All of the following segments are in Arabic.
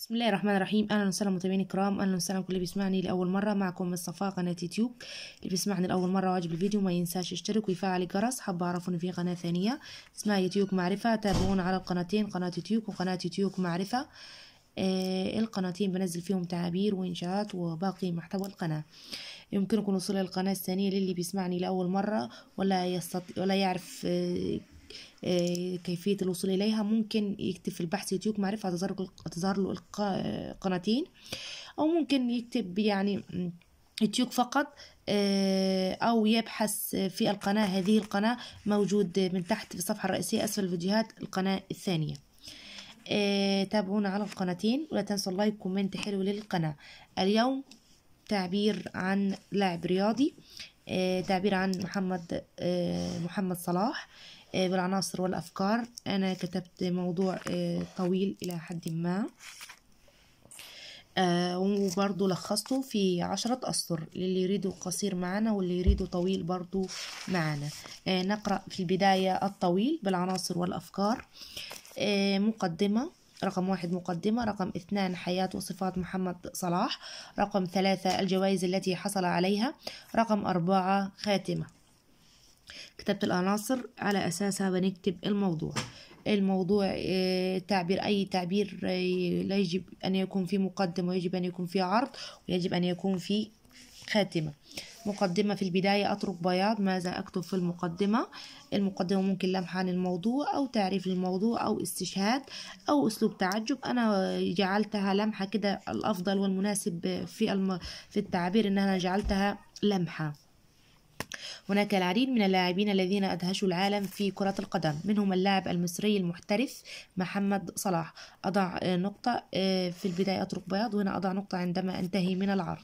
بسم الله الرحمن الرحيم اهلا وسهلا متابعيني الكرام اهلا وسهلا كل اللي بيسمعني لاول مره معكم مصطفى قناه يوتيوب اللي بيسمعني لاول مره واعجب الفيديو ما ينساش يشترك ويفعل الجرس حاب اعرف ان في قناه ثانيه اسمها يوتيوب معرفه تابعونا على القناتين قناه يوتيوب وقناه يوتيوب معرفه آه القناتين بنزل فيهم تعابير وإنشاءات وباقي محتوى القناة يمكنكم الوصول للقناة الثانية للي بيسمعني لأول مرة ولا, يستط... ولا يعرف آه آه، كيفية الوصول إليها ممكن يكتب في البحث يوتيوب معرفة هتظهر له القناتين أو ممكن يكتب يعني يوتيوب فقط آه، أو يبحث في القناة هذه القناة موجود من تحت في الصفحة الرئيسية أسفل الفيديوهات القناة الثانية آه، تابعونا على القناتين ولا تنسوا اللايك كومنت حلو للقناة اليوم تعبير عن لاعب رياضي تعبير عن محمد محمد صلاح آه، بالعناصر والأفكار أنا كتبت موضوع آه، طويل إلى حد ما آه، وبرضو لخصته في عشرة أسطر للي يريدوا قصير معنا واللي يريدوا طويل برضو معنا نقرأ في البداية الطويل بالعناصر والأفكار مقدمة رقم واحد مقدمة رقم اثنان حياة وصفات محمد صلاح رقم ثلاثة الجوائز التي حصل عليها رقم أربعة خاتمة كتابة العناصر على أساسها بنكتب الموضوع الموضوع آه، تعبير أي تعبير آه، لا يجب أن يكون في مقدمة ويجب أن يكون في عرض ويجب أن يكون في خاتمة مقدمة في البداية أترك بياض ماذا أكتب في المقدمة المقدمة ممكن لمحة عن الموضوع أو تعريف الموضوع أو استشهاد أو أسلوب تعجب أنا جعلتها لمحة كده الأفضل والمناسب في الم... في التعبير إن أنا جعلتها لمحة هناك العديد من اللاعبين الذين أدهشوا العالم في كرة القدم منهم اللاعب المصري المحترف محمد صلاح أضع آه، نقطة آه، في البداية أترك بياض وهنا أضع نقطة عندما أنتهي من العرض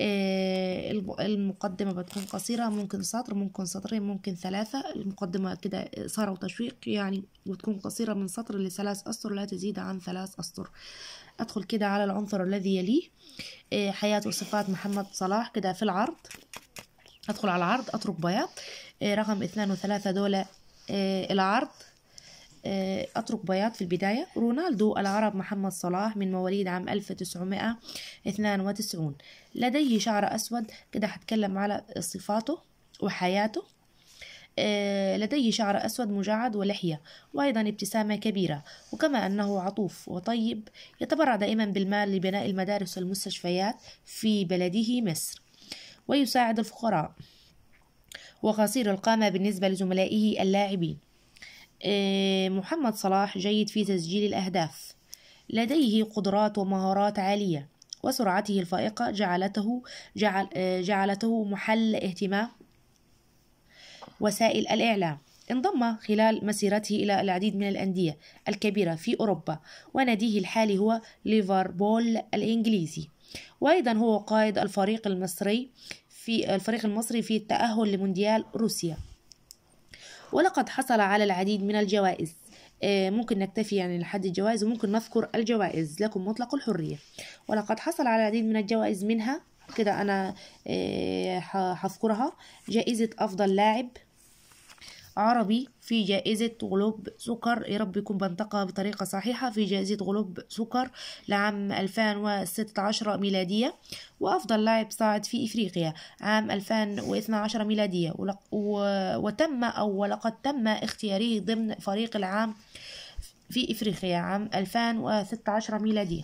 آه، المقدمة بتكون قصيرة ممكن سطر ممكن سطرين ممكن ثلاثة المقدمة كده صار وتشويق يعني وتكون قصيرة من سطر لثلاث أسطر لا تزيد عن ثلاث أسطر أدخل كده على العنصر الذي يليه حياة وصفات محمد صلاح كده في العرض أدخل على العرض أترك بياض آه، رقم اثنان وثلاثة دول آه، العرض آه، أترك بياض في البداية رونالدو العرب محمد صلاح من مواليد عام 1992 لديه شعر أسود كده هتكلم على صفاته وحياته لديه شعر أسود مجعد ولحية وأيضا ابتسامة كبيرة وكما أنه عطوف وطيب يتبرع دائما بالمال لبناء المدارس والمستشفيات في بلده مصر ويساعد الفقراء وقصير القامة بالنسبة لزملائه اللاعبين إيه، محمد صلاح جيد في تسجيل الأهداف لديه قدرات ومهارات عالية وسرعته الفائقة جعلته جعل إيه، جعلته محل اهتمام وسائل الإعلام انضم خلال مسيرته إلى العديد من الأندية الكبيرة في أوروبا وناديه الحالي هو ليفربول الإنجليزي وأيضا هو قائد الفريق المصري في الفريق المصري في التأهل لمونديال روسيا ولقد حصل على العديد من الجوائز آه، ممكن نكتفي يعني لحد الجوائز وممكن نذكر الجوائز لكم مطلق الحرية ولقد حصل على العديد من الجوائز منها كده أنا هذكرها آه، جائزة أفضل لاعب عربي في جائزة غلوب سكر يا رب يكون بنطقها بطريقة صحيحة في جائزة غلوب سكر لعام 2016 ميلادية وأفضل لاعب صاعد في إفريقيا عام 2012 ميلادية وتم أو ولقد تم اختياره ضمن فريق العام في إفريقيا عام 2016 ميلادية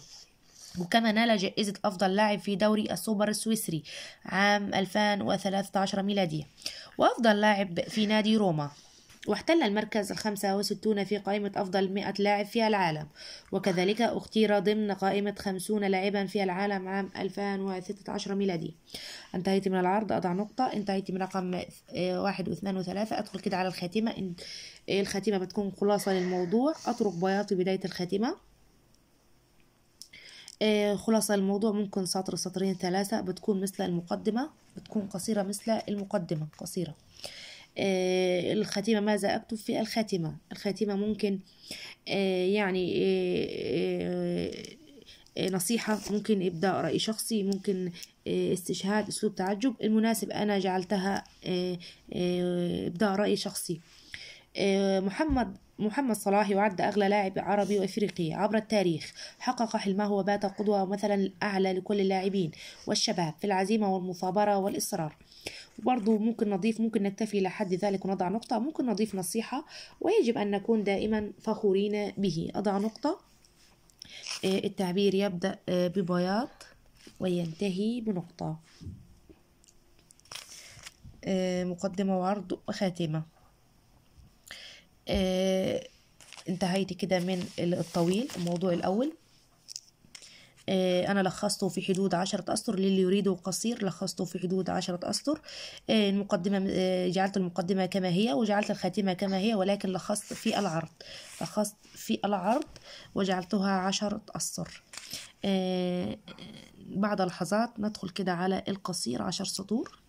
وكما نال جائزة أفضل لاعب في دوري السوبر السويسري عام 2013 ميلادية وأفضل لاعب في نادي روما واحتل المركز الخمسة وستون في قائمة أفضل مئة لاعب في العالم وكذلك اختير ضمن قائمة خمسون لاعبا في العالم عام 2016 ميلادي انتهيت من العرض أضع نقطة انتهيت من رقم واحد واثنان وثلاثة أدخل كده على الخاتمة الخاتمة بتكون خلاصة للموضوع أترك بياضي بداية الخاتمة آه، خلاصة الموضوع ممكن سطر سطرين ثلاثة بتكون مثل المقدمة بتكون قصيرة مثل المقدمة قصيرة آه الخاتمة ماذا أكتب في الخاتمة الخاتمة ممكن آه يعني آه, آه،, آه، نصيحة ممكن إبداء رأي شخصي ممكن آه، استشهاد أسلوب تعجب المناسب أنا جعلتها إبداء رأي شخصي محمد محمد صلاح يعد أغلى لاعب عربي وإفريقي عبر التاريخ حقق حلمه وبات قدوة ومثلا أعلى لكل اللاعبين والشباب في العزيمة والمثابرة والإصرار وبرضه ممكن نضيف ممكن نكتفي لحد ذلك ونضع نقطة ممكن نضيف نصيحة ويجب أن نكون دائما فخورين به أضع نقطة آه، التعبير يبدأ آه، ببياض وينتهي بنقطة آه، مقدمة وعرض وخاتمة آه انتهيت كده من الطويل الموضوع الأول آه أنا لخصته في حدود عشرة أسطر للي يريده قصير لخصته في حدود عشرة أسطر آه المقدمة آه جعلت المقدمة كما هي وجعلت الخاتمة كما هي ولكن لخصت في العرض لخصت في العرض وجعلتها عشرة أسطر آه، بعد لحظات ندخل كده على القصير عشر سطور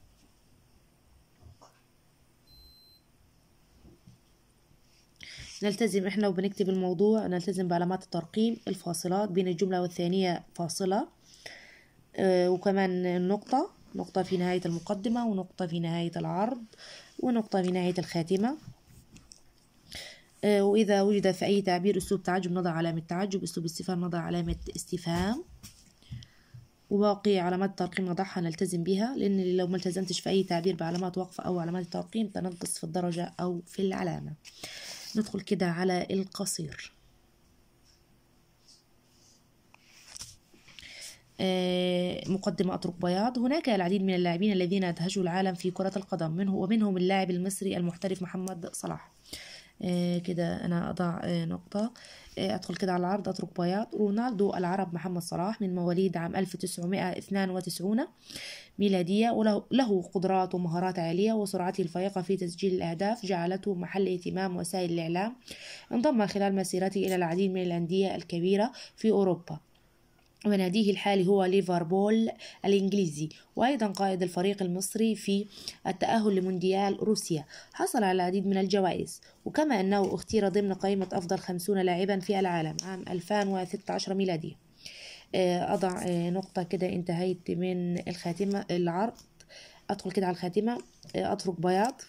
نلتزم إحنا وبنكتب الموضوع نلتزم بعلامات الترقيم الفاصلات بين الجملة والثانية فاصلة آه، وكمان النقطة نقطة في نهاية المقدمة ونقطة في نهاية العرض ونقطة في نهاية الخاتمة آه، وإذا وجد في أي تعبير أسلوب تعجب نضع علامة تعجب أسلوب استفهام نضع علامة استفهام وباقي علامات الترقيم نضعها نلتزم بها لأن لو ما التزمتش في أي تعبير بعلامات وقف أو علامات الترقيم تنقص في الدرجة أو في العلامة ندخل كده على القصير آه، مقدمة أترك بياض هناك العديد من اللاعبين الذين ادهشوا العالم في كرة القدم منه ومنهم اللاعب المصري المحترف محمد صلاح آه، كده انا اضع آه، نقطه آه، ادخل كده على العرض اترك بياض رونالدو العرب محمد صلاح من مواليد عام 1992 ميلادية وله قدرات ومهارات عالية وسرعته الفائقة في تسجيل الأهداف جعلته محل اهتمام وسائل الإعلام انضم خلال مسيرته إلى العديد من الأندية الكبيرة في أوروبا وناديه الحالي هو ليفربول الإنجليزي وأيضا قائد الفريق المصري في التأهل لمونديال روسيا حصل على العديد من الجوائز وكما أنه اختير ضمن قائمة أفضل خمسون لاعبا في العالم عام 2016 ميلادي آه، أضع آه، نقطة كده انتهيت من الخاتمة العرض أدخل كده على الخاتمة آه، أترك بياض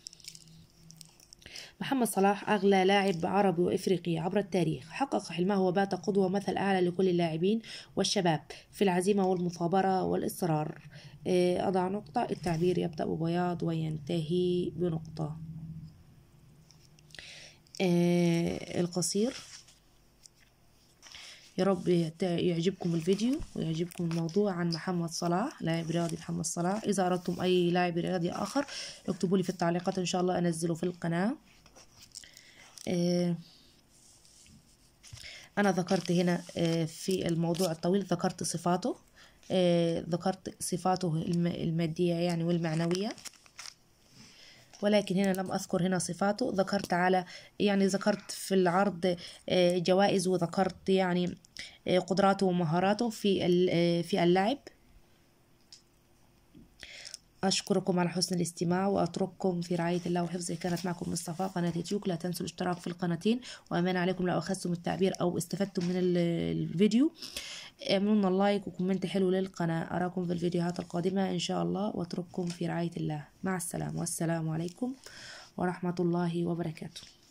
محمد صلاح أغلى لاعب عربي وإفريقي عبر التاريخ حقق حلمه وبات قدوة مثل أعلى لكل اللاعبين والشباب في العزيمة والمثابرة والإصرار آه، أضع نقطة التعبير يبدأ ببياض وينتهي بنقطة آه، القصير يا رب يعجبكم الفيديو ويعجبكم الموضوع عن محمد صلاح لاعب رياضي محمد صلاح إذا أردتم أي لاعب رياضي آخر اكتبوا لي في التعليقات إن شاء الله أنزله في القناة آه، أنا ذكرت هنا آه، في الموضوع الطويل ذكرت صفاته آه، ذكرت صفاته المادية يعني والمعنوية ولكن هنا لم أذكر هنا صفاته ذكرت على يعني ذكرت في العرض جوائز وذكرت يعني قدراته ومهاراته في في اللعب أشكركم على حسن الاستماع وأترككم في رعاية الله وحفظه كانت معكم مصطفى قناة يوتيوب لا تنسوا الاشتراك في القناتين وأمان عليكم لو أخذتم التعبير أو استفدتم من الفيديو اعملوا لنا لايك وكومنت حلو للقناة أراكم في الفيديوهات القادمة إن شاء الله وأترككم في رعاية الله مع السلامة والسلام عليكم ورحمة الله وبركاته